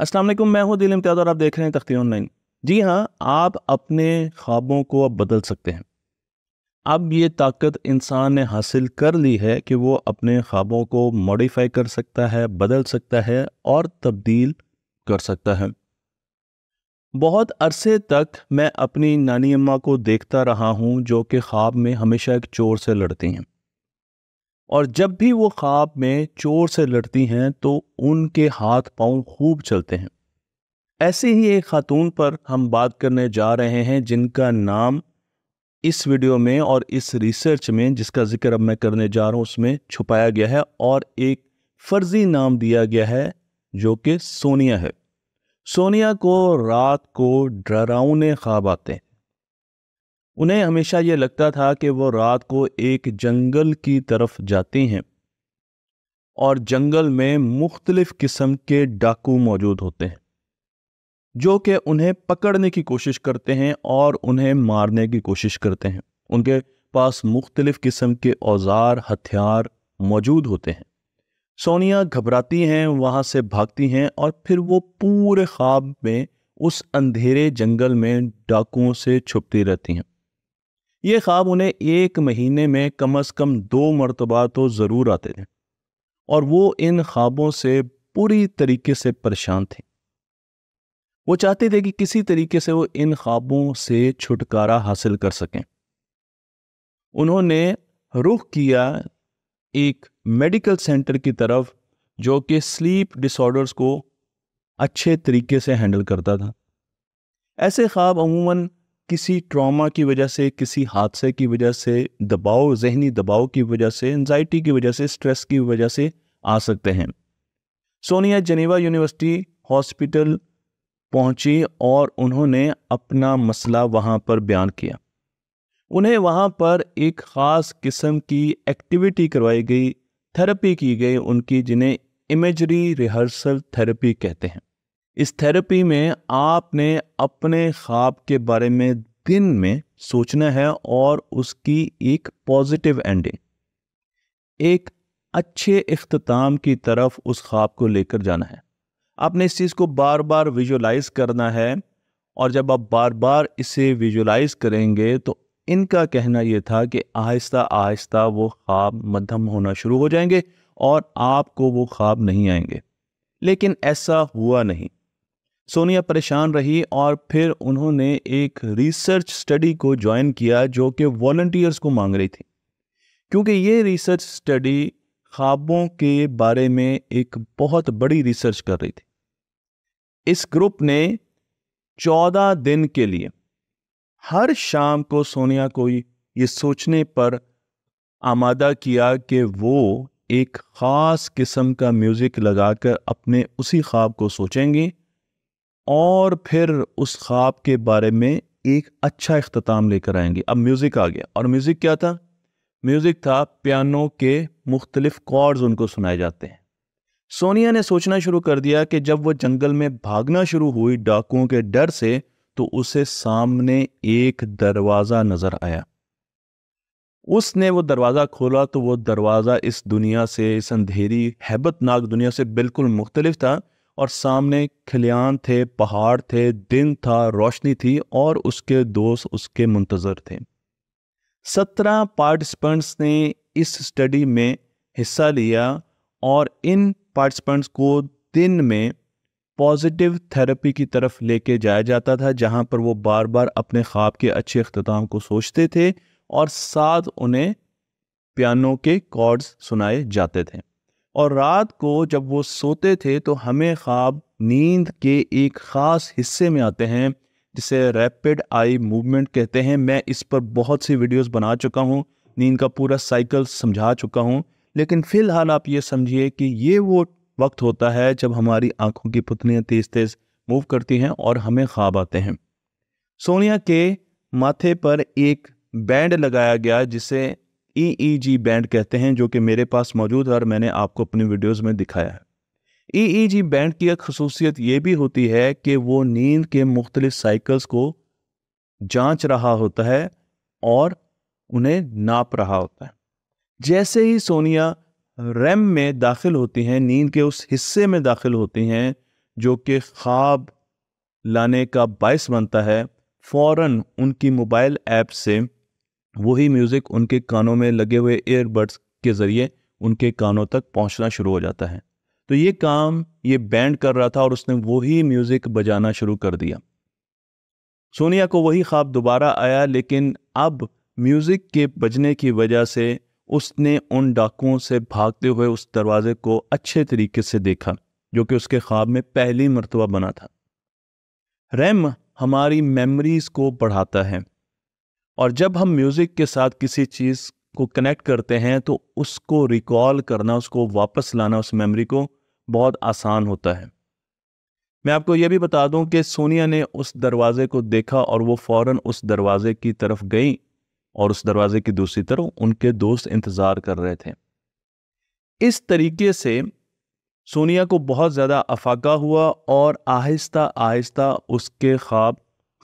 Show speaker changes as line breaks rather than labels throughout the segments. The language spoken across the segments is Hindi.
वालेकुम मैं हूं दिल इम्तियाज और आप देख रहे हैं तख्ती ऑनलाइन जी हाँ आप अपने ख्वाबों को अब बदल सकते हैं अब ये ताकत इंसान ने हासिल कर ली है कि वो अपने ख्वाबों को मॉडिफाई कर सकता है बदल सकता है और तब्दील कर सकता है बहुत अरसे तक मैं अपनी नानी अम्मा को देखता रहा हूँ जो कि ख्वाब में हमेशा एक चोर से लड़ती हैं और जब भी वो ख्वाब में चोर से लड़ती हैं तो उनके हाथ पांव खूब चलते हैं ऐसी ही एक खातून पर हम बात करने जा रहे हैं जिनका नाम इस वीडियो में और इस रिसर्च में जिसका जिक्र अब मैं करने जा रहा हूँ उसमें छुपाया गया है और एक फर्जी नाम दिया गया है जो कि सोनिया है सोनिया को रात को डराउने ख्वाब आते हैं उन्हें हमेशा ये लगता था कि वो रात को एक जंगल की तरफ जाते हैं और जंगल में मुख्तलिफ़ किस्म के डाकू मौजूद होते हैं जो कि उन्हें पकड़ने की कोशिश करते हैं और उन्हें मारने की कोशिश करते हैं उनके पास मुख्तलिफ़ किस्म के औजार हथियार मौजूद होते हैं सोनिया घबराती हैं वहाँ से भागती हैं और फिर वो पूरे ख्वाब में उस अंधेरे जंगल में डाकुओं से छुपती रहती हैं ये ख्वाब उन्हें एक महीने में कम अज़ कम दो मरतबा तो ज़रूर आते थे और वो इन ख्वाबों से पूरी तरीके से परेशान थे वो चाहते थे कि किसी तरीके से वो इन ख्वाबों से छुटकारा हासिल कर सकें उन्होंने रुख किया एक मेडिकल सेंटर की तरफ जो कि स्लीप डिसऑर्डर्स को अच्छे तरीके से हैंडल करता था ऐसे ख्वाब अमूमन किसी ट्रॉमा की वजह से किसी हादसे की वजह से दबाव जहनी दबाव की वजह से एनजाइटी की वजह से स्ट्रेस की वजह से आ सकते हैं सोनिया जनेवा यूनिवर्सिटी हॉस्पिटल पहुंची और उन्होंने अपना मसला वहां पर बयान किया उन्हें वहां पर एक ख़ास किस्म की एक्टिविटी करवाई गई थेरेपी की गई उनकी जिन्हें इमेजरी रिहर्सल थेरेपी कहते हैं इस थेरेपी में आपने अपने ख्वाब के बारे में दिन में सोचना है और उसकी एक पॉजिटिव एंडिंग एक अच्छे अख्ताम की तरफ उस ख्वाब को लेकर जाना है आपने इस चीज़ को बार बार विजुलाइज करना है और जब आप बार बार इसे विजुलाइज करेंगे तो इनका कहना यह था कि आहिस्ता आहिस्ता वो ख्वाब मध्यम होना शुरू हो जाएंगे और आपको वो ख्वाब नहीं आएंगे लेकिन ऐसा हुआ नहीं सोनिया परेशान रही और फिर उन्होंने एक रिसर्च स्टडी को ज्वाइन किया जो कि वॉल्टियर्स को मांग रही थी क्योंकि ये रिसर्च स्टडी ख्वाबों के बारे में एक बहुत बड़ी रिसर्च कर रही थी इस ग्रुप ने चौदह दिन के लिए हर शाम को सोनिया को ये सोचने पर आमादा किया कि वो एक ख़ास किस्म का म्यूज़िक लगाकर अपने उसी ख्वाब को सोचेंगी और फिर उस ख्वाब के बारे में एक अच्छा अख्ताम लेकर आएंगे अब म्यूज़िक आ गया और म्यूज़िक क्या था म्यूज़िक था पियानो के मुख्तलिफ कॉर्ड्स उनको सुनाए जाते हैं सोनिया ने सोचना शुरू कर दिया कि जब वह जंगल में भागना शुरू हुई डाकुओं के डर से तो उसे सामने एक दरवाज़ा नज़र आया उसने वो दरवाज़ा खोला तो वो दरवाज़ा इस दुनिया से इस अंधेरी हैबतनाक दुनिया से बिल्कुल मुख्तलिफ था और सामने खलियान थे पहाड़ थे दिन था रोशनी थी और उसके दोस्त उसके मुंतज़र थे सत्रह पार्टिसिपेंट्स ने इस स्टडी में हिस्सा लिया और इन पार्टिसिपेंट्स को दिन में पॉजिटिव थेरेपी की तरफ लेके जाया जाता था जहां पर वो बार बार अपने ख्वाब के अच्छे अख्ताम को सोचते थे और साथ उन्हें पियानो के कॉर्ड्स सुनाए जाते थे और रात को जब वो सोते थे तो हमें ख्वाब नींद के एक ख़ास हिस्से में आते हैं जिसे रैपिड आई मूवमेंट कहते हैं मैं इस पर बहुत सी वीडियोस बना चुका हूँ नींद का पूरा साइकिल समझा चुका हूँ लेकिन फ़िलहाल आप ये समझिए कि ये वो वक्त होता है जब हमारी आंखों की पुतलियाँ तेज़ तेज़ मूव करती हैं और हमें ख्वाब आते हैं सोनिया के माथे पर एक बैंड लगाया गया जिसे ई e बैंड e कहते हैं जो कि मेरे पास मौजूद है और मैंने आपको अपनी वीडियोज में दिखाया है ई e बैंड की एक खसूसियत ये भी होती है कि वो नींद के मुख्तलिफ साइकिल्स को जांच रहा होता है और उन्हें नाप रहा होता है जैसे ही सोनिया रैम में दाखिल होती हैं नींद के उस हिस्से में दाखिल होती हैं जो कि ख्वाब लाने का बायस बनता है फौरन उनकी मोबाइल ऐप से वही म्यूज़िक उनके कानों में लगे हुए ईयरबड्स के ज़रिए उनके कानों तक पहुंचना शुरू हो जाता है तो ये काम ये बैंड कर रहा था और उसने वही म्यूज़िक बजाना शुरू कर दिया सोनिया को वही ख्वाब दोबारा आया लेकिन अब म्यूज़िक के बजने की वजह से उसने उन डाकुओं से भागते हुए उस दरवाज़े को अच्छे तरीके से देखा जो कि उसके ख्वाब में पहली मरतबा बना था रैम हमारी मेमोरीज को बढ़ाता है और जब हम म्यूज़िक के साथ किसी चीज़ को कनेक्ट करते हैं तो उसको रिकॉल करना उसको वापस लाना उस मेमोरी को बहुत आसान होता है मैं आपको यह भी बता दूं कि सोनिया ने उस दरवाज़े को देखा और वो फौरन उस दरवाज़े की तरफ गई और उस दरवाज़े की दूसरी तरफ उनके दोस्त इंतज़ार कर रहे थे इस तरीके से सोनिया को बहुत ज़्यादा अफाका हुआ और आहिस्ता आहिस्ता उसके ख्वाब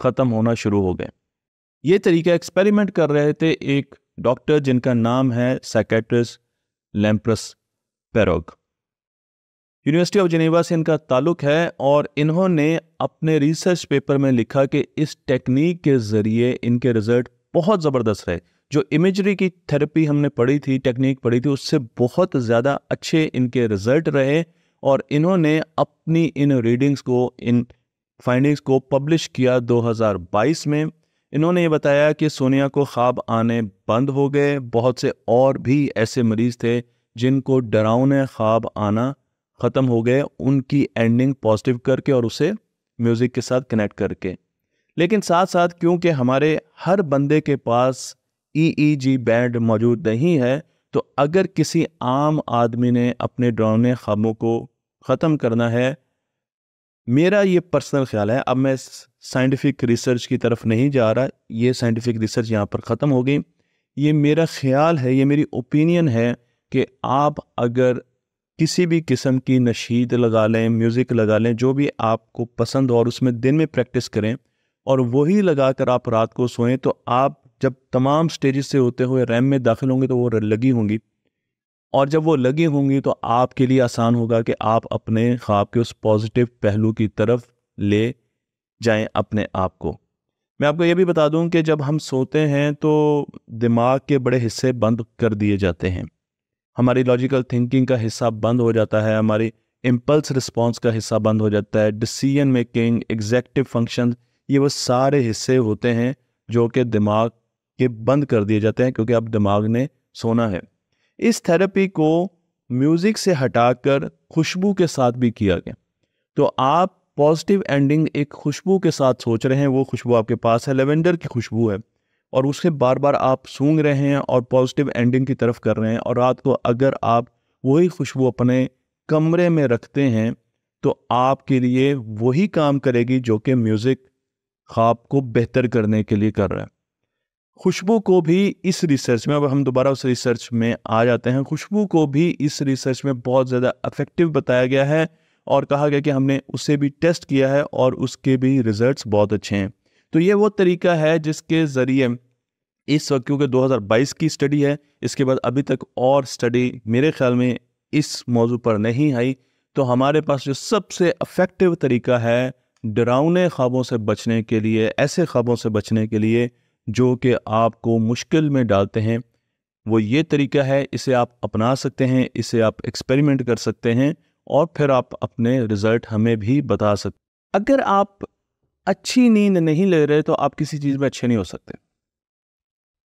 ख़त्म होना शुरू हो गए ये तरीका एक्सपेरिमेंट कर रहे थे एक डॉक्टर जिनका नाम है सैकेट्रिस लैम्प्रस पेरोग यूनिवर्सिटी ऑफ जिनेवा से इनका ताल्लुक है और इन्होंने अपने रिसर्च पेपर में लिखा कि इस टेक्निक के ज़रिए इनके रिजल्ट बहुत ज़बरदस्त रहे जो इमेजरी की थेरेपी हमने पढ़ी थी टेक्निक पढ़ी थी उससे बहुत ज़्यादा अच्छे इनके रिजल्ट रहे और इन्होंने अपनी इन रीडिंग्स को इन फाइंडिंग्स को पब्लिश किया 2022 में इन्होंने ये बताया कि सोनिया को ख्वाब आने बंद हो गए बहुत से और भी ऐसे मरीज थे जिनको डरावने ख्वाब आना ख़त्म हो गए उनकी एंडिंग पॉजिटिव करके और उसे म्यूज़िक के साथ कनेक्ट करके लेकिन साथ साथ क्योंकि हमारे हर बंदे के पास ईईजी e बैंड e मौजूद नहीं है तो अगर किसी आम आदमी ने अपने डरावने ख्वाबों को ख़त्म करना है मेरा ये पर्सनल ख्याल है अब मैं साइंटिफिक रिसर्च की तरफ नहीं जा रहा ये साइंटिफिक रिसर्च यहाँ पर ख़त्म हो गई ये मेरा ख्याल है ये मेरी ओपिनियन है कि आप अगर किसी भी किस्म की नशीद लगा लें म्यूज़िक लगा लें जो भी आपको पसंद हो और उसमें दिन में प्रैक्टिस करें और वही लगा कर आप रात को सोएं तो आप जब तमाम स्टेज से होते हुए रैम में दाखिल होंगे तो वो लगी होंगी और जब वो लगे होंगे तो आपके लिए आसान होगा कि आप अपने ख्वाब के उस पॉजिटिव पहलू की तरफ ले जाएं अपने आप को मैं आपको ये भी बता दूं कि जब हम सोते हैं तो दिमाग के बड़े हिस्से बंद कर दिए जाते हैं हमारी लॉजिकल थिंकिंग का हिस्सा बंद हो जाता है हमारी इम्पल्स रिस्पॉन्स का हिस्सा बंद हो जाता है डिसीजन मेकिंग एग्जैक्टिव फंक्शन ये वो सारे हिस्से होते हैं जो कि दिमाग के बंद कर दिए जाते हैं क्योंकि अब दिमाग ने सोना है इस थेरेपी को म्यूज़िक से हटाकर खुशबू के साथ भी किया गया तो आप पॉजिटिव एंडिंग एक खुशबू के साथ सोच रहे हैं वो खुशबू आपके पास है लेवेंडर की खुशबू है और उसे बार बार आप सूंघ रहे हैं और पॉजिटिव एंडिंग की तरफ कर रहे हैं और रात को अगर आप वही खुशबू अपने कमरे में रखते हैं तो आपके लिए वही काम करेगी जो कि म्यूज़िक ख्वाब को बेहतर करने के लिए कर रहा है खुशबू को भी इस रिसर्च में अब हम दोबारा उस रिसर्च में आ जाते हैं खुशबू को भी इस रिसर्च में बहुत ज़्यादा अफेक्टिव बताया गया है और कहा गया कि हमने उसे भी टेस्ट किया है और उसके भी रिजल्ट्स बहुत अच्छे हैं तो ये वो तरीका है जिसके ज़रिए इस वक्त क्योंकि 2022 की स्टडी है इसके बाद अभी तक और स्टडी मेरे ख्याल में इस मौजू पर नहीं आई तो हमारे पास जो सबसे अफेक्टिव तरीका है डरावने ख्वाबों से बचने के लिए ऐसे ख्वाबों से बचने के लिए जो कि आपको मुश्किल में डालते हैं वो ये तरीका है इसे आप अपना सकते हैं इसे आप एक्सपेरिमेंट कर सकते हैं और फिर आप अपने रिज़ल्ट हमें भी बता सकते अगर आप अच्छी नींद नहीं ले रहे तो आप किसी चीज़ में अच्छे नहीं हो सकते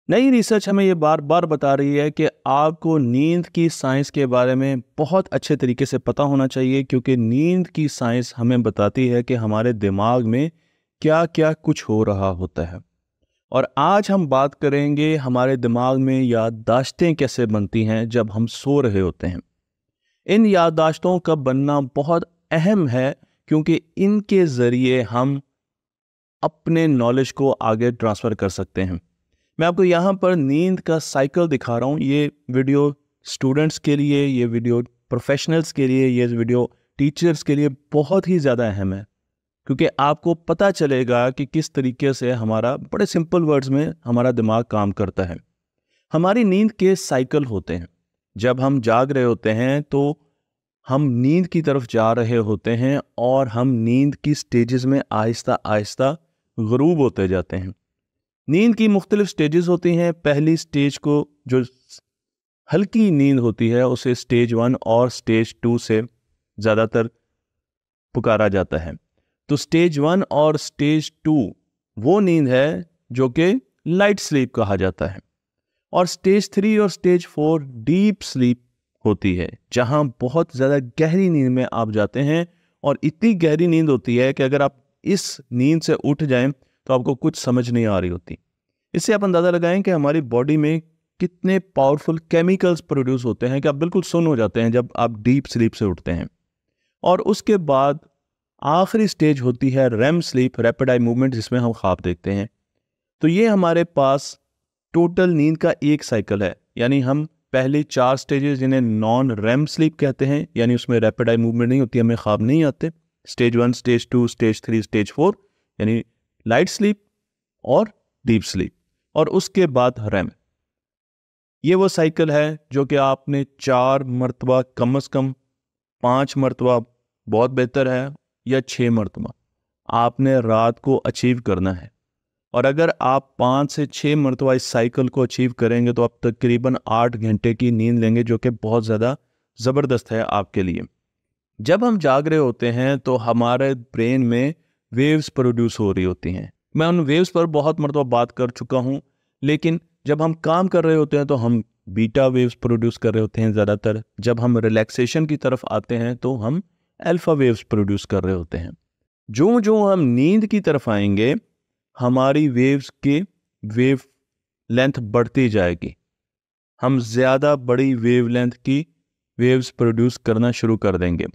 नई रिसर्च हमें ये बार बार बता रही है कि आपको नींद की साइंस के बारे में बहुत अच्छे तरीके से पता होना चाहिए क्योंकि नींद की साइंस हमें बताती है कि हमारे दिमाग में क्या क्या कुछ हो रहा होता है और आज हम बात करेंगे हमारे दिमाग में याददाश्तें कैसे बनती हैं जब हम सो रहे होते हैं इन याददाश्तों का बनना बहुत अहम है क्योंकि इनके ज़रिए हम अपने नॉलेज को आगे ट्रांसफ़र कर सकते हैं मैं आपको यहाँ पर नींद का साइकिल दिखा रहा हूँ ये वीडियो स्टूडेंट्स के लिए ये वीडियो प्रोफेशनल्स के लिए ये वीडियो टीचर्स के लिए बहुत ही ज़्यादा अहम है क्योंकि आपको पता चलेगा कि किस तरीके से हमारा बड़े सिंपल वर्ड्स में हमारा दिमाग काम करता है हमारी नींद के साइकिल होते हैं जब हम जाग रहे होते हैं तो हम नींद की तरफ जा रहे होते हैं और हम नींद की स्टेजेस में आहिस्ता आहिस्ता गरूब होते जाते हैं नींद की मुख्तलिफ स्टेजेस होती हैं पहली स्टेज को जो हल्की नींद होती है उसे स्टेज वन और स्टेज टू से ज़्यादातर पुकारा जाता है तो स्टेज वन और स्टेज टू वो नींद है जो कि लाइट स्लीप कहा जाता है और स्टेज थ्री और स्टेज फोर डीप स्लीप होती है जहाँ बहुत ज़्यादा गहरी नींद में आप जाते हैं और इतनी गहरी नींद होती है कि अगर आप इस नींद से उठ जाएं तो आपको कुछ समझ नहीं आ रही होती इससे आप अंदाज़ा लगाएं कि हमारी बॉडी में कितने पावरफुल केमिकल्स प्रोड्यूस होते हैं कि आप बिल्कुल सुन हो जाते हैं जब आप डीप स्लीप से उठते हैं और उसके बाद आखिरी स्टेज होती है REM sleep rapid eye movement जिसमें हम ख्वाब देखते हैं तो ये हमारे पास टोटल नींद का एक साइकिल है यानी हम पहले चार स्टेजेस जिन्हें नॉन रेम स्लीप कहते हैं यानी उसमें रैपिड आई मूवमेंट नहीं होती हमें ख्वाब नहीं आते stage one stage two stage three stage four यानी लाइट स्लीप और डीप स्लीप और उसके बाद रैम ये वो साइकिल है जो कि आपने चार मरतबा कम अज़ कम पाँच मरतबा बहुत बेहतर है या छः मरतबा आपने रात को अचीव करना है और अगर आप पाँच से छः मरतबा इस साइकिल को अचीव करेंगे तो आप तकरीबन आठ घंटे की नींद लेंगे जो कि बहुत ज़्यादा ज़बरदस्त है आपके लिए जब हम जाग रहे होते हैं तो हमारे ब्रेन में वेव्स प्रोड्यूस हो रही होती हैं मैं उन वेव्स पर बहुत मरतबा बात कर चुका हूँ लेकिन जब हम काम कर रहे होते हैं तो हम बीटा वेव्स प्रोड्यूस कर रहे होते हैं ज़्यादातर जब हम रिलैक्सेशन की तरफ आते हैं तो हम अल्फ़ा वेव्स प्रोड्यूस कर रहे होते हैं जो जो हम नींद की तरफ आएंगे हमारी वेव्स के वेव लेंथ बढ़ती जाएगी हम ज़्यादा बड़ी वेव लेंथ की वेव्स प्रोड्यूस करना शुरू कर देंगे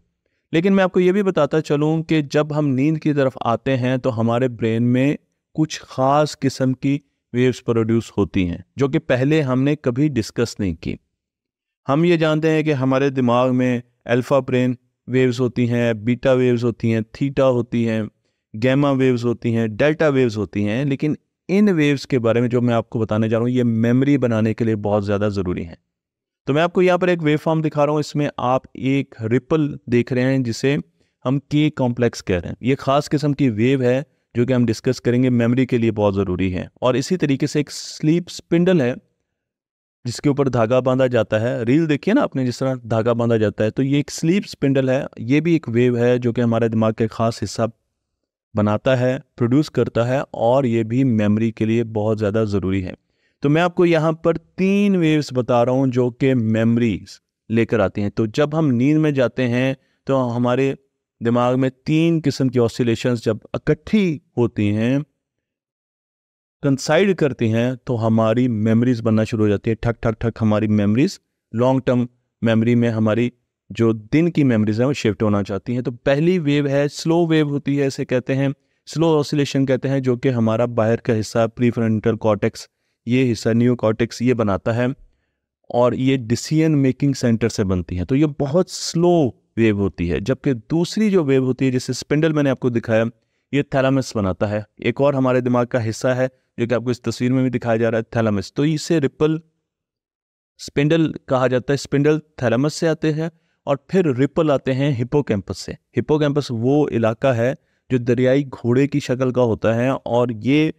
लेकिन मैं आपको ये भी बताता चलूँ कि जब हम नींद की तरफ आते हैं तो हमारे ब्रेन में कुछ ख़ास किस्म की वेव्स प्रोड्यूस होती हैं जो कि पहले हमने कभी डिस्कस नहीं की हम ये जानते हैं कि हमारे दिमाग में अल्फ़ा ब्रेन वेव्स होती हैं बीटा वेव्स होती हैं थीटा होती हैं गैमा वेव्स होती हैं डेल्टा वेव्स होती हैं लेकिन इन वेव्स के बारे में जो मैं आपको बताने जा रहा हूँ ये मेमोरी बनाने के लिए बहुत ज़्यादा ज़रूरी हैं तो मैं आपको यहाँ पर एक वेव फॉर्म दिखा रहा हूँ इसमें आप एक रिपल देख रहे हैं जिसे हम के कॉम्प्लेक्स कह रहे हैं ये ख़ास किस्म की वेव है जो कि हम डिस्कस करेंगे मेमोरी के लिए बहुत ज़रूरी है और इसी तरीके से एक स्लीप स्पिंडल है जिसके ऊपर धागा बांधा जाता है रील देखिए ना आपने जिस तरह धागा बांधा जाता है तो ये एक स्लीप स्पिंडल है ये भी एक वेव है जो कि हमारे दिमाग का खास हिस्सा बनाता है प्रोड्यूस करता है और ये भी मेमोरी के लिए बहुत ज़्यादा ज़रूरी है तो मैं आपको यहाँ पर तीन वेव्स बता रहा हूँ जो कि मेमरीज लेकर आती हैं तो जब हम नींद में जाते हैं तो हमारे दिमाग में तीन किस्म की ऑसिलेशंस जब इकट्ठी होती हैं कंसाइड करते हैं तो हमारी मेमोरीज बनना शुरू हो जाती है ठक ठक ठक हमारी मेमोरीज लॉन्ग टर्म मेमोरी में हमारी जो दिन की मेमोरीज हैं वो शिफ्ट होना चाहती हैं तो पहली वेव है स्लो वेव होती है इसे कहते हैं स्लो ऑसिलेशन कहते हैं जो कि हमारा बाहर का हिस्सा प्रीफ्रंटल कॉटेक्स ये हिस्सा न्यू कॉटेक्स ये बनाता है और ये डिसीजन मेकिंग सेंटर से बनती है तो ये बहुत स्लो वेव होती है जबकि दूसरी जो वेव होती है जैसे स्पिंडल मैंने आपको दिखाया ये थैलामस बनाता है एक और हमारे दिमाग का हिस्सा है जो कि आपको इस तस्वीर में भी दिखाया जा रहा है थैलमस तो इसे रिपल स्पिंडल कहा जाता है स्पिंडल थैलमस से आते हैं और फिर रिपल आते हैं हिपोकैम्पस से हिपोकैम्पस वो इलाका है जो दरियाई घोड़े की शक्ल का होता है और ये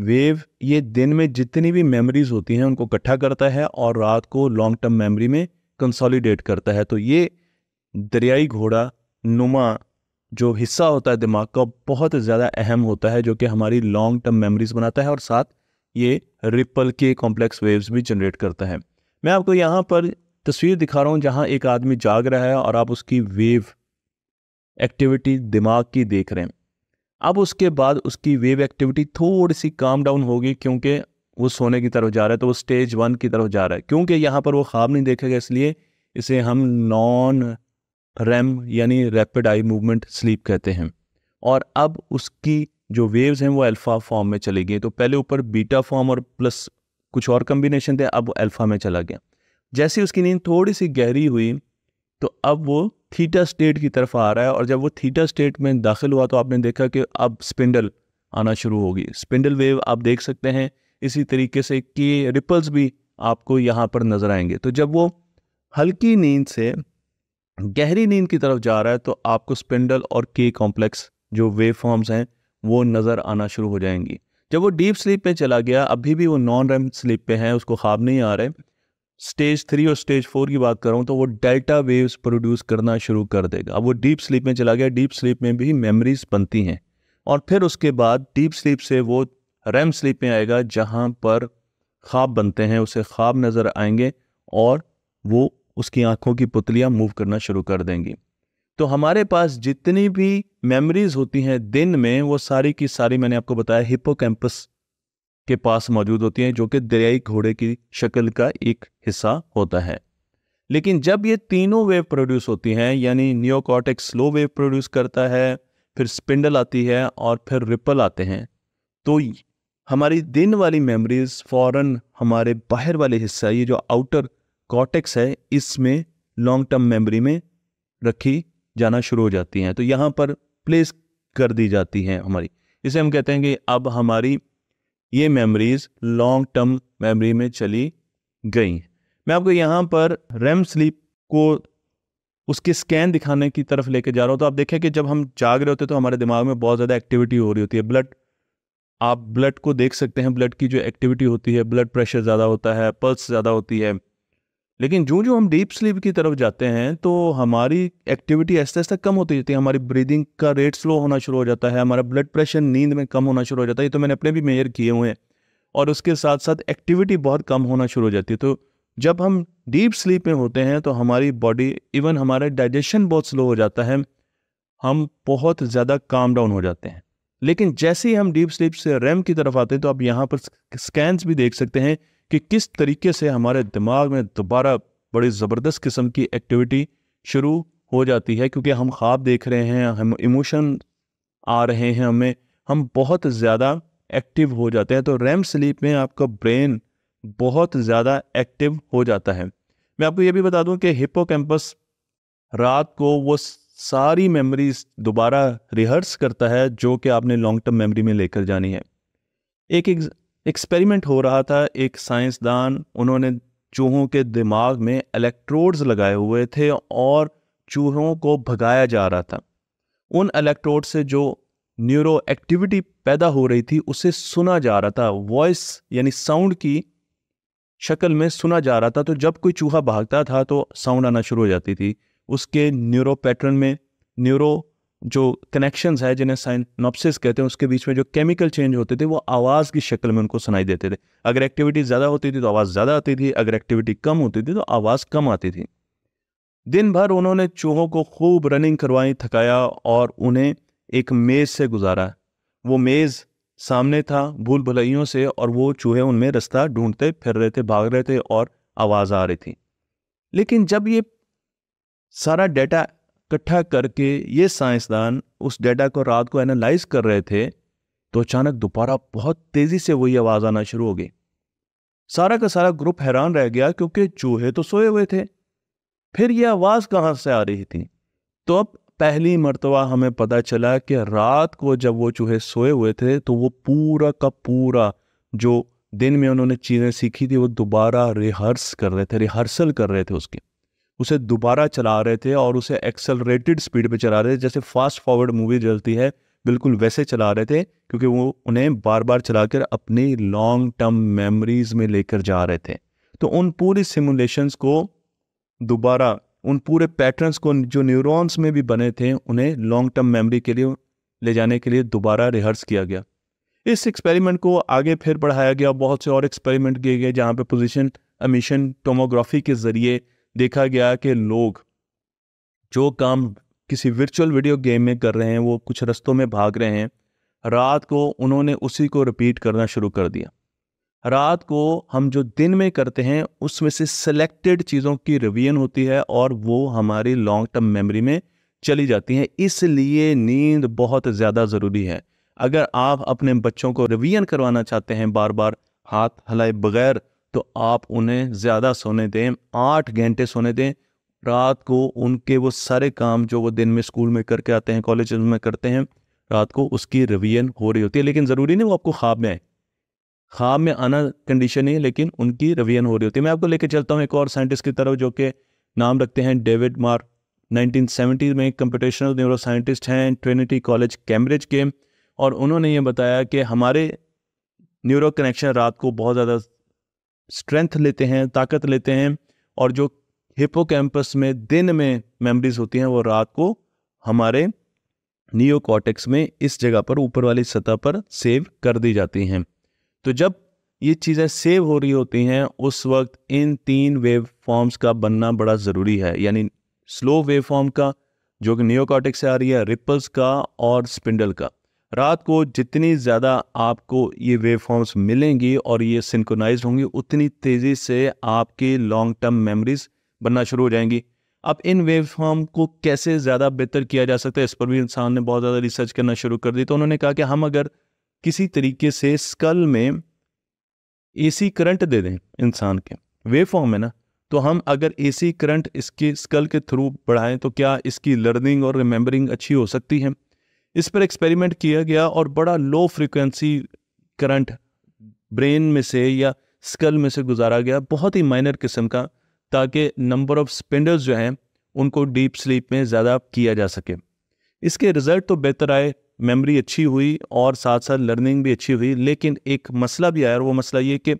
वेव ये दिन में जितनी भी मेमोरीज होती हैं उनको इकट्ठा करता है और रात को लॉन्ग टर्म मेमोरी में कंसोलिडेट करता है तो ये दरियाई घोड़ा नुमा जो हिस्सा होता है दिमाग का बहुत ज़्यादा अहम होता है जो कि हमारी लॉन्ग टर्म मेमोरीज बनाता है और साथ ये रिपल के कॉम्प्लेक्स वेव्स भी जनरेट करता है मैं आपको यहाँ पर तस्वीर दिखा रहा हूँ जहाँ एक आदमी जाग रहा है और आप उसकी वेव एक्टिविटी दिमाग की देख रहे हैं अब उसके बाद उसकी वेव एक्टिविटी थोड़ी सी काम डाउन होगी क्योंकि वो सोने की तरफ जा रहा है तो वो स्टेज वन की तरफ जा रहा है क्योंकि यहाँ पर वो ख्वाब नहीं देखेगा इसलिए इसे हम नॉन रैम यानी रैपिड आई मूवमेंट स्लीप कहते हैं और अब उसकी जो वेव्स हैं वो अल्फ़ा फॉर्म में चली गई तो पहले ऊपर बीटा फॉर्म और प्लस कुछ और कम्बिनेशन थे अब अल्फ़ा में चला गया जैसे उसकी नींद थोड़ी सी गहरी हुई तो अब वो थीटा स्टेट की तरफ आ रहा है और जब वो थीटा स्टेट में दाखिल हुआ तो आपने देखा कि अब स्पिंडल आना शुरू होगी स्पिंडल वेव आप देख सकते हैं इसी तरीके से कि रिपल्स भी आपको यहाँ पर नज़र आएंगे तो जब वो हल्की नींद से गहरी नींद की तरफ जा रहा है तो आपको स्पिंडल और के कॉम्प्लेक्स जो वेव फॉर्म्स हैं वो नज़र आना शुरू हो जाएंगी जब वो डीप स्लीप में चला गया अभी भी वो नॉन रेम स्लीप पे है उसको ख्वाब नहीं आ रहे स्टेज थ्री और स्टेज फोर की बात करूँ तो वो डेल्टा वेव्स प्रोड्यूस करना शुरू कर देगा अब वो डीप स्लीप में चला गया डीप स्लीप में भी मेमोरीज बनती हैं और फिर उसके बाद डीप स्लीप से वो रैम स्लीप में आएगा जहाँ पर ख्वाब बनते हैं उसे ख्वाब नज़र आएंगे और वो उसकी आंखों की पुतलियां मूव करना शुरू कर देंगी तो हमारे पास जितनी भी मेमोरीज होती हैं दिन में वो सारी की सारी मैंने आपको बताया हिप्पो के पास मौजूद होती हैं जो कि दरियाई घोड़े की शक्ल का एक हिस्सा होता है लेकिन जब ये तीनों वेव प्रोड्यूस होती हैं यानी न्योकॉटिक स्लो वेव प्रोड्यूस करता है फिर स्पिंडल आती है और फिर रिपल आते हैं तो हमारी दिन वाली मेमोरीज फौरन हमारे बाहर वाले हिस्सा ये जो आउटर कॉटेक्स है इसमें लॉन्ग टर्म मेमोरी में रखी जाना शुरू हो जाती हैं तो यहाँ पर प्लेस कर दी जाती हैं हमारी इसे हम कहते हैं कि अब हमारी ये मेमोरीज लॉन्ग टर्म मेमोरी में चली गई मैं आपको यहाँ पर रेम स्लीप को उसके स्कैन दिखाने की तरफ लेके जा रहा हूँ तो आप देखें कि जब हम जाग रहे होते हैं तो हमारे दिमाग में बहुत ज़्यादा एक्टिविटी हो रही होती है ब्लड आप ब्लड को देख सकते हैं ब्लड की जो एक्टिविटी होती है ब्लड प्रेशर ज़्यादा होता है पल्स ज़्यादा होती है लेकिन जो जो हम डीप स्लीप की तरफ जाते हैं तो हमारी एक्टिविटी ऐसे ऐसे कम होती जाती है हमारी ब्रीदिंग का रेट स्लो होना शुरू हो जाता है हमारा ब्लड प्रेशर नींद में कम होना शुरू हो जाता है ये तो मैंने अपने भी मेयर किए हुए हैं और उसके साथ साथ एक्टिविटी बहुत कम होना शुरू हो जाती है तो जब हम डीप स्लीप में होते हैं तो हमारी बॉडी इवन हमारा डाइजेशन बहुत स्लो हो जाता है हम बहुत ज़्यादा काम डाउन हो जाते हैं लेकिन जैसे ही हम डीप स्लीप से रैम की तरफ आते हैं तो आप यहाँ पर स्कैंस भी देख सकते हैं कि किस तरीके से हमारे दिमाग में दोबारा बड़ी ज़बरदस्त किस्म की एक्टिविटी शुरू हो जाती है क्योंकि हम ख्वाब देख रहे हैं हम इमोशन आ रहे हैं हमें हम बहुत ज़्यादा एक्टिव हो जाते हैं तो रैम स्लीप में आपका ब्रेन बहुत ज़्यादा एक्टिव हो जाता है मैं आपको ये भी बता दूं कि हिपो कैंपस रात को वो सारी मेमोरीज दोबारा रिहर्स करता है जो कि आपने लॉन्ग टर्म मेमोरी में लेकर जानी है एक एक एक्सपेरिमेंट हो रहा था एक साइंसदान उन्होंने चूहों के दिमाग में इलेक्ट्रोड्स लगाए हुए थे और चूहों को भगाया जा रहा था उन इलेक्ट्रोड से जो न्यूरो एक्टिविटी पैदा हो रही थी उसे सुना जा रहा था वॉइस यानी साउंड की शक्ल में सुना जा रहा था तो जब कोई चूहा भागता था तो साउंड आना शुरू हो जाती थी उसके न्यूरो पैटर्न में न्यूरो जो कनेक्शंस है जिन्हें साइनोपसिस कहते हैं उसके बीच में जो केमिकल चेंज होते थे वो आवाज़ की शक्ल में उनको सुनाई देते थे अगर एक्टिविटी ज़्यादा होती थी तो आवाज़ ज़्यादा आती थी अगर एक्टिविटी कम होती थी तो आवाज़ कम आती थी दिन भर उन्होंने चूहों को खूब रनिंग करवाई थकाया और उन्हें एक मेज़ से गुजारा वो मेज़ सामने था भूल भलाइयों से और वो चूहे उनमें रास्ता ढूंढते फिर रहे थे भाग रहे थे और आवाज़ आ रही थी लेकिन जब ये सारा डेटा इकट्ठा करके ये साइंसदान उस डेटा को रात को एनालाइज कर रहे थे तो अचानक दोबारा बहुत तेजी से वही आवाज आना शुरू हो गई सारा का सारा ग्रुप हैरान रह गया क्योंकि चूहे तो सोए हुए थे फिर यह आवाज कहाँ से आ रही थी तो अब पहली मरतबा हमें पता चला कि रात को जब वो चूहे सोए हुए थे तो वो पूरा का पूरा जो दिन में उन्होंने चीज़ें सीखी थी वो दोबारा रिहर्स कर रहे थे रिहर्सल कर रहे थे उसके उसे दोबारा चला रहे थे और उसे एक्सेलरेटेड स्पीड में चला रहे थे जैसे फास्ट फॉरवर्ड मूवी चलती है बिल्कुल वैसे चला रहे थे क्योंकि वो उन्हें बार बार चलाकर अपनी लॉन्ग टर्म मेमोरीज में लेकर जा रहे थे तो उन पूरी सिमुलेशंस को दोबारा उन पूरे पैटर्न्स को जो न्यूरॉन्स में भी बने थे उन्हें लॉन्ग टर्म मेमोरी के लिए ले जाने के लिए दोबारा रिहर्स किया गया इस एक्सपेरिमेंट को आगे फिर बढ़ाया गया बहुत से और एक्सपेरिमेंट किए गए जहाँ पे पोजिशन अमीशन टोमोग्राफी के ज़रिए देखा गया कि लोग जो काम किसी वर्चुअल वीडियो गेम में कर रहे हैं वो कुछ रस्तों में भाग रहे हैं रात को उन्होंने उसी को रिपीट करना शुरू कर दिया रात को हम जो दिन में करते हैं उसमें से सिलेक्टेड चीज़ों की रिवीजन होती है और वो हमारी लॉन्ग टर्म मेमोरी में चली जाती हैं इसलिए नींद बहुत ज़्यादा ज़रूरी है अगर आप अपने बच्चों को रिवीजन करवाना चाहते हैं बार बार हाथ हलाए बगैर तो आप उन्हें ज़्यादा सोने दें आठ घंटे सोने दें रात को उनके वो सारे काम जो वो दिन में स्कूल में करके आते हैं कॉलेज में करते हैं रात को उसकी रिवीजन हो रही होती है लेकिन ज़रूरी नहीं वो आपको ख्वाब में आए ख्वाब में आना कंडीशन है लेकिन उनकी रिवीजन हो रही होती है मैं आपको लेके चलता हूँ एक और साइंटिस्ट की तरफ जो कि नाम रखते हैं डेविड मार्क नाइनटीन में एक कंपटिशनल न्यूरो साइंटिस्ट हैं ट्रिनिटी कॉलेज कैम्ब्रिज के और उन्होंने ये बताया कि हमारे न्यूरो कनेक्शन रात को बहुत ज़्यादा स्ट्रेंथ लेते हैं ताकत लेते हैं और जो हिपो कैंपस में दिन में मेमोरीज होती हैं वो रात को हमारे नियो में इस जगह पर ऊपर वाली सतह पर सेव कर दी जाती हैं तो जब ये चीज़ें सेव हो रही होती हैं उस वक्त इन तीन वेव फॉर्म्स का बनना बड़ा ज़रूरी है यानी स्लो वेव फॉर्म का जो कि नियोकॉटिक से आ रही है रिपल्स का और स्पिंडल का रात को जितनी ज़्यादा आपको ये वेव फॉर्म्स मिलेंगी और ये सिंकोनाइज होंगी उतनी तेज़ी से आपकी लॉन्ग टर्म मेमोरीज बनना शुरू हो जाएंगी अब इन वेव फॉर्म को कैसे ज़्यादा बेहतर किया जा सकता है इस पर भी इंसान ने बहुत ज़्यादा रिसर्च करना शुरू कर दी तो उन्होंने कहा कि हम अगर किसी तरीके से स्कल में एसी करंट दे दें इंसान के वेव फॉर्म है ना तो हम अगर एसी करंट इसके स्कल के थ्रू बढ़ाएं तो क्या इसकी लर्निंग और रिमेंबरिंग अच्छी हो सकती है इस पर एक्सपेरिमेंट किया गया और बड़ा लो फ्रिक्वेंसी करंट ब्रेन में से या स्कल में से गुजारा गया बहुत ही माइनर किस्म का ताकि नंबर ऑफ स्पेंडर्स जो हैं उनको डीप स्लीप में ज़्यादा किया जा सके इसके रिज़ल्ट तो बेहतर आए मेमोरी अच्छी हुई और साथ साथ लर्निंग भी अच्छी हुई लेकिन एक मसला भी आया और वो मसला ये कि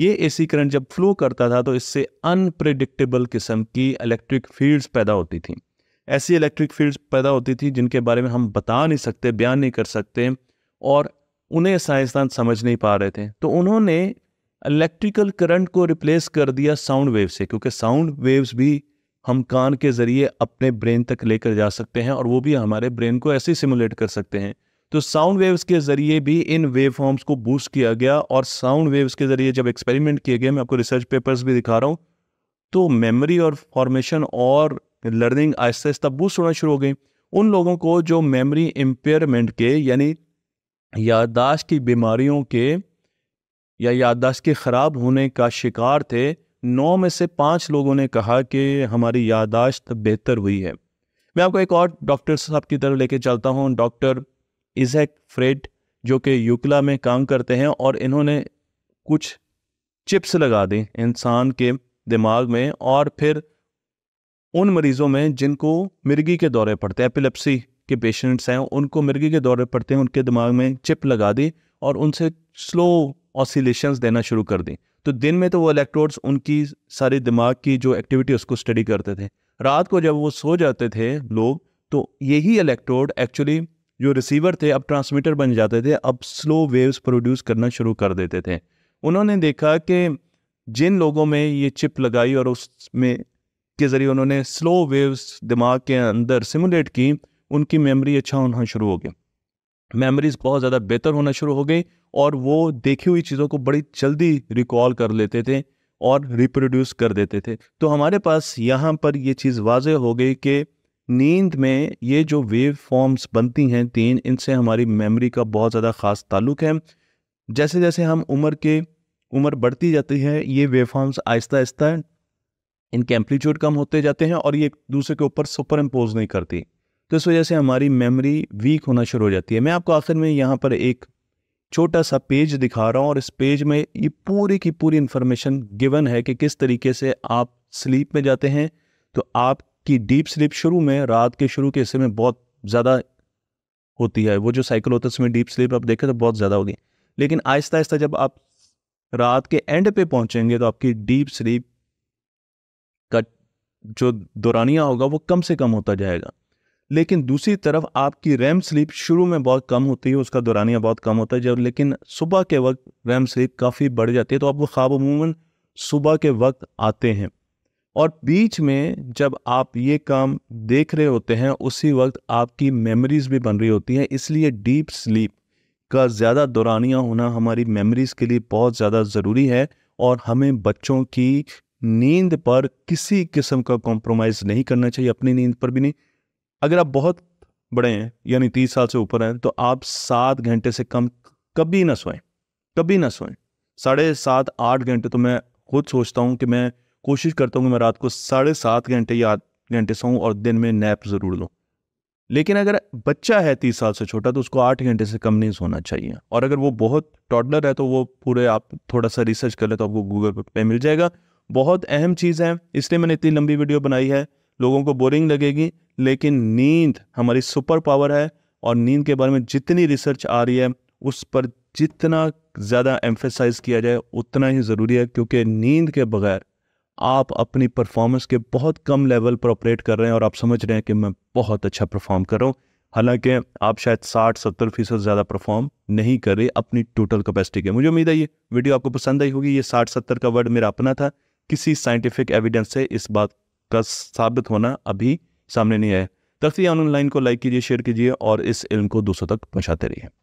ये एसी करंट जब फ्लो करता था तो इससे अनप्रिडिक्टेबल किस्म की इलेक्ट्रिक फील्ड्स पैदा होती थी ऐसी इलेक्ट्रिक फील्ड्स पैदा होती थी जिनके बारे में हम बता नहीं सकते बयान नहीं कर सकते और उन्हें साइंसदान समझ नहीं पा रहे थे तो उन्होंने इलेक्ट्रिकल करंट को रिप्लेस कर दिया साउंड वेव से क्योंकि साउंड वेव्स भी हम कान के ज़रिए अपने ब्रेन तक लेकर जा सकते हैं और वो भी हमारे ब्रेन को ऐसे सिमुलेट कर सकते हैं तो साउंड वेव्स के ज़रिए भी इन वेव फॉर्म्स को बूस्ट किया गया और साउंड वेव्स के ज़रिए जब एक्सपेरिमेंट किए गए मैं आपको रिसर्च पेपर्स भी दिखा रहा हूँ तो मेमोरी और फॉर्मेशन और लर्निंग आहिस्ता आहिस्ता बूस्ट होना शुरू हो गई उन लोगों को जो मेमोरी इम्पेयरमेंट के यानी याददाश्त की बीमारियों के या याददाश्त के ख़राब होने का शिकार थे नौ में से पाँच लोगों ने कहा कि हमारी याददाश्त बेहतर हुई है मैं आपको एक और डॉक्टर साहब की तरफ लेके चलता हूँ डॉक्टर इजैक फ्रेड जो कि यूकला में काम करते हैं और इन्होंने कुछ चिप्स लगा दी इंसान के दिमाग में और फिर उन मरीजों में जिनको मिर्गी के दौरे पड़ते हैं एपिलेप्सी के पेशेंट्स हैं उनको मिर्गी के दौरे पड़ते हैं उनके दिमाग में चिप लगा दी और उनसे स्लो ऑसिलेशंस देना शुरू कर दी तो दिन में तो वो इलेक्ट्रोड्स उनकी सारी दिमाग की जो एक्टिविटी उसको स्टडी करते थे रात को जब वो सो जाते थे लोग तो यही इलेक्ट्रोड एक्चुअली जो रिसीवर थे अब ट्रांसमीटर बन जाते थे अब स्लो वेव्स प्रोड्यूस करना शुरू कर देते थे उन्होंने देखा कि जिन लोगों में ये चिप लगाई और उसमें के ज़रिए उन्होंने स्लो वेव्स दिमाग के अंदर सिमुलेट की उनकी मेमोरी अच्छा होना शुरू हो गया मेमोरीज बहुत ज़्यादा बेहतर होना शुरू हो गई और वो देखी हुई चीज़ों को बड़ी जल्दी रिकॉल कर लेते थे और रिप्रोड्यूस कर देते थे तो हमारे पास यहाँ पर ये चीज़ वाज हो गई कि नींद में ये जो वेव फॉर्म्स बनती हैं तीन इनसे हमारी मेमोरी का बहुत ज़्यादा ख़ास ताल्लुक है जैसे जैसे हम उम्र के उम्र बढ़ती जाती है ये वेव फॉर्म्स आहिस्ता आहिस्ता इनके एम्पलीट्यूड कम होते जाते हैं और ये एक दूसरे के ऊपर सुपर इम्पोज नहीं करती तो इस वजह से हमारी मेमोरी वीक होना शुरू हो जाती है मैं आपको आखिर में यहाँ पर एक छोटा सा पेज दिखा रहा हूँ और इस पेज में ये पूरी की पूरी इन्फॉर्मेशन गिवन है कि किस तरीके से आप स्लीप में जाते हैं तो आपकी डीप स्लीप शुरू में रात के शुरू के हिस्से में बहुत ज़्यादा होती है वो जो साइकिल होता है उसमें डीप स्लीप आप देखें तो बहुत ज़्यादा होगी लेकिन आहिस्ता आहिस्ता जब आप रात के एंड पे पहुंचेंगे तो आपकी डीप स्लीप जो दौरानिया होगा वो कम से कम होता जाएगा लेकिन दूसरी तरफ आपकी रैम स्लीप शुरू में बहुत कम होती है उसका दौरानिया बहुत कम होता है जब लेकिन सुबह के वक्त रैम स्लीप काफ़ी बढ़ जाती है तो आपको ख्वाब अमूमन सुबह के वक्त आते हैं और बीच में जब आप ये काम देख रहे होते हैं उसी वक्त आपकी मेमोरीज भी बन रही होती हैं इसलिए डीप स्लीप का ज़्यादा दौरानिया होना हमारी मेमोरीज़ के लिए बहुत ज़्यादा ज़रूरी है और हमें बच्चों की नींद पर किसी किस्म का कॉम्प्रोमाइज़ नहीं करना चाहिए अपनी नींद पर भी नहीं अगर आप बहुत बड़े हैं यानी तीस साल से ऊपर हैं तो आप सात घंटे से कम कभी ना सोएं कभी ना सोएं साढ़े सात आठ घंटे तो मैं खुद सोचता हूँ कि मैं कोशिश करता हूँ कि मैं रात को साढ़े सात घंटे या आठ घंटे सोऊं और दिन में नैप ज़रूर लूँ लेकिन अगर बच्चा है तीस साल से छोटा तो उसको आठ घंटे से कम नहीं सोना चाहिए और अगर वो बहुत टॉडलर है तो वो पूरे आप थोड़ा सा रिसर्च कर ले तो आपको गूगल पे मिल जाएगा बहुत अहम चीज़ है इसलिए मैंने इतनी लंबी वीडियो बनाई है लोगों को बोरिंग लगेगी लेकिन नींद हमारी सुपर पावर है और नींद के बारे में जितनी रिसर्च आ रही है उस पर जितना ज़्यादा एम्फेसाइज किया जाए उतना ही ज़रूरी है क्योंकि नींद के बगैर आप अपनी परफॉर्मेंस के बहुत कम लेवल पर ऑपरेट कर रहे हैं और आप समझ रहे हैं कि मैं बहुत अच्छा परफॉर्म कर रहा हूँ हालांकि आप शायद 60-70 फीसद ज़्यादा परफॉर्म नहीं कर रहे अपनी टोटल कैपेसिटी के मुझे उम्मीद है ये वीडियो आपको पसंद आई होगी ये 60 सत्तर का वर्ड मेरा अपना था किसी साइंटिफिक एविडेंस से इस बात का साबित होना अभी सामने नहीं आया तफ्ती ऑनलाइन को लाइक कीजिए शेयर कीजिए और इस इल्म को दूसरों तक पहुँचाते रहिए